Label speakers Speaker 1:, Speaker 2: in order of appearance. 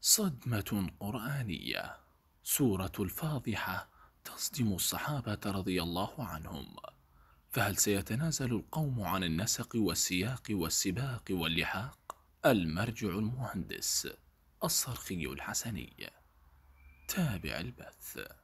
Speaker 1: صدمة قرآنية سورة الفاضحة تصدم الصحابة رضي الله عنهم فهل سيتنازل القوم عن النسق والسياق والسباق واللحاق؟ المرجع المهندس الصرخي الحسني تابع البث